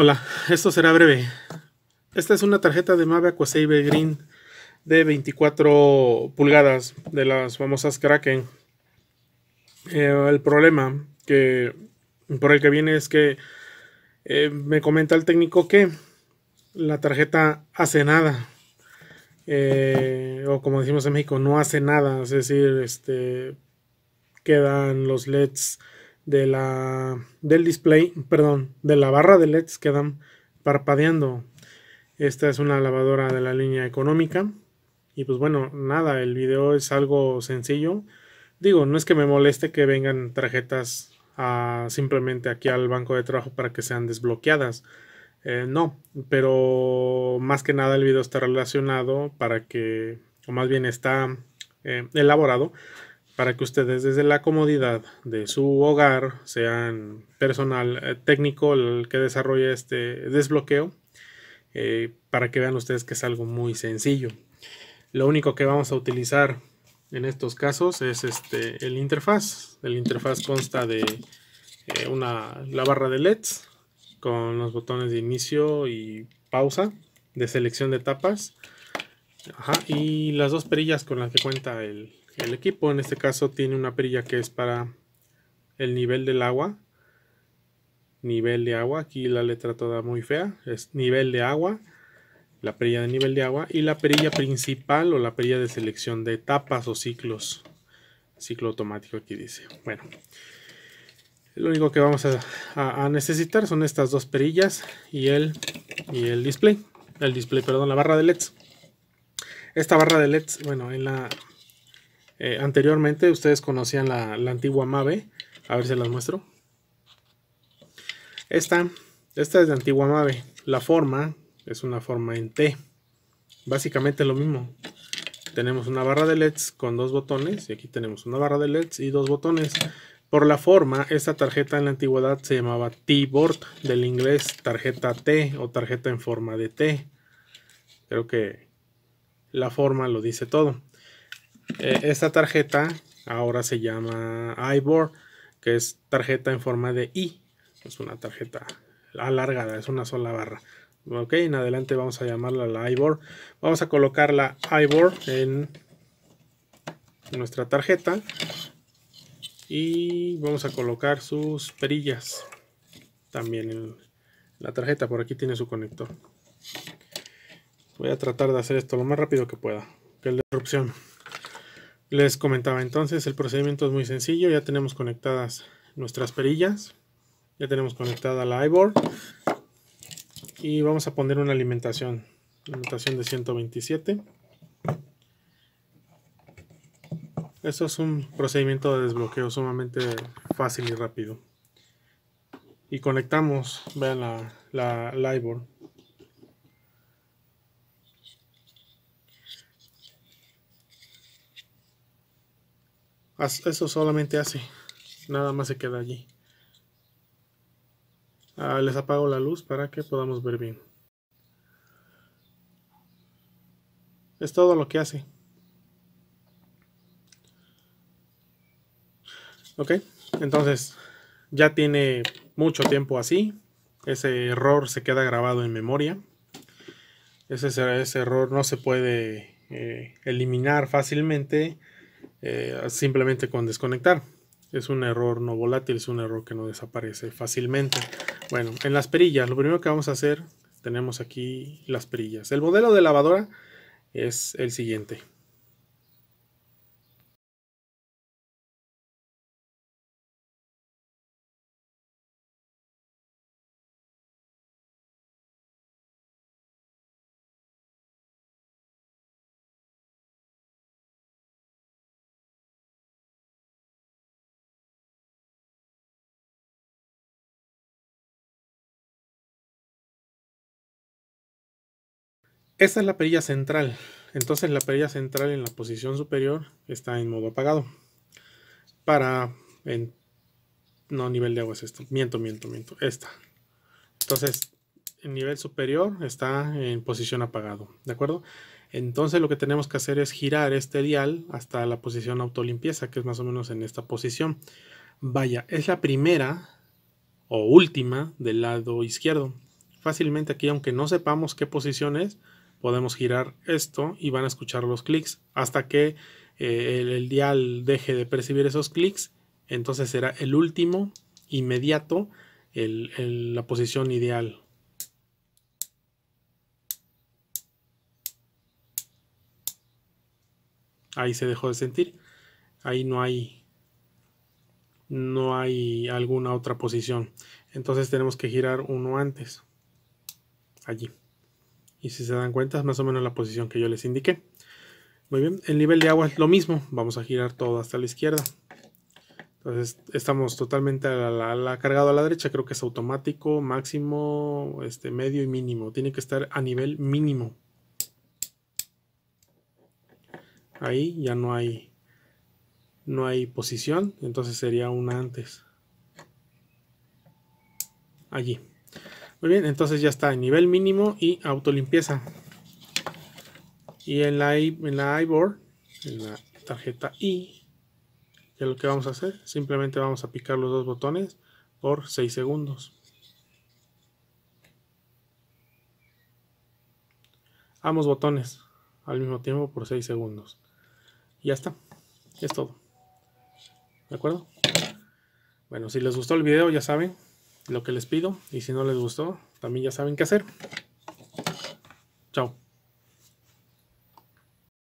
Hola, esto será breve. Esta es una tarjeta de Mave Aquasave Green de 24 pulgadas de las famosas Kraken. Eh, el problema que por el que viene es que eh, me comenta el técnico que la tarjeta hace nada. Eh, o como decimos en México, no hace nada. Es decir, este quedan los LEDs de la, del display, perdón, de la barra de LEDs quedan parpadeando. Esta es una lavadora de la línea económica. Y pues bueno, nada, el video es algo sencillo. Digo, no es que me moleste que vengan tarjetas simplemente aquí al banco de trabajo para que sean desbloqueadas. Eh, no, pero más que nada el video está relacionado para que, o más bien está eh, elaborado para que ustedes desde la comodidad de su hogar, sean personal eh, técnico el que desarrolle este desbloqueo, eh, para que vean ustedes que es algo muy sencillo. Lo único que vamos a utilizar en estos casos es este, el interfaz. El interfaz consta de eh, una, la barra de LEDs con los botones de inicio y pausa, de selección de etapas, y las dos perillas con las que cuenta el, el equipo. En este caso tiene una perilla que es para el nivel del agua. Nivel de agua, aquí la letra toda muy fea, es nivel de agua, la perilla de nivel de agua y la perilla principal o la perilla de selección de etapas o ciclos. Ciclo automático aquí dice. Bueno, lo único que vamos a, necesitar son estas dos perillas y el, y el display. El display, perdón, la barra de LEDs esta barra de LEDs, bueno, en la, eh, anteriormente ustedes conocían la, antigua MAVE. A ver si las muestro. Esta, esta es la antigua MAVE. La forma es una forma en T. Básicamente lo mismo. Tenemos una barra de LEDs con dos botones. Y aquí tenemos una barra de LEDs y dos botones. Por la forma, esta tarjeta en la antigüedad se llamaba T-Board, del inglés tarjeta T o tarjeta en forma de T. Creo que la forma lo dice todo. Eh, esta tarjeta ahora se llama iBoard, que es tarjeta en forma de I. Es una tarjeta alargada, es una sola barra. Ok, en adelante vamos a llamarla la iBoard. Vamos a colocar la iBoard en nuestra tarjeta. Y vamos a colocar sus perillas también en la tarjeta. Por aquí tiene su conector. Voy a tratar de hacer esto lo más rápido que pueda. Que es la erupción. Les comentaba entonces, el procedimiento es muy sencillo, ya tenemos conectadas nuestras perillas, ya tenemos conectada la iBoard y vamos a poner una alimentación, alimentación de 127. Esto es un procedimiento de desbloqueo sumamente fácil y rápido. Y conectamos, vean la, la, la iBoard. Eso solamente hace. Nada más se queda allí. Ah, les apago la luz para que podamos ver bien. Es todo lo que hace. Ok, entonces ya tiene mucho tiempo así. Ese error se queda grabado en memoria. Ese, ese error no se puede eh, eliminar fácilmente eh, simplemente con desconectar. Es un error no volátil, es un error que no desaparece fácilmente. Bueno, en las perillas, lo primero que vamos a hacer, tenemos aquí las perillas. El modelo de lavadora es el siguiente. Esta es la perilla central. Entonces la perilla central en la posición superior está en modo apagado. Para... En, no, nivel de agua es esto. Miento, miento, miento. Esta. Entonces, el nivel superior está en posición apagado. ¿De acuerdo? Entonces lo que tenemos que hacer es girar este dial hasta la posición autolimpieza, que es más o menos en esta posición. Vaya, es la primera o última del lado izquierdo. Fácilmente aquí, aunque no sepamos qué posición es, podemos girar esto y van a escuchar los clics hasta que eh, el, dial deje de percibir esos clics. Entonces será el último inmediato, la posición ideal. Ahí se dejó de sentir. Ahí no hay no hay alguna otra posición. Entonces tenemos que girar uno antes. Allí. Y si se dan cuenta es más o menos la posición que yo les indiqué. Muy bien, el nivel de agua es lo mismo. Vamos a girar todo hasta la izquierda. Entonces estamos totalmente cargado a la derecha. Creo que es automático, máximo, este, medio y mínimo. Tiene que estar a nivel mínimo. Ahí ya no hay, no hay posición. Entonces sería una antes. Allí. Muy bien, entonces ya está, en nivel mínimo y autolimpieza. Y en la, iBoard, en la tarjeta I, es lo que vamos a hacer, simplemente vamos a picar los dos botones por 6 segundos. Ambos botones al mismo tiempo por 6 segundos. Y ya está, es todo. ¿De acuerdo? Bueno, si les gustó el video, ya saben, lo que les pido y si no les gustó, también ya saben qué hacer. Chao.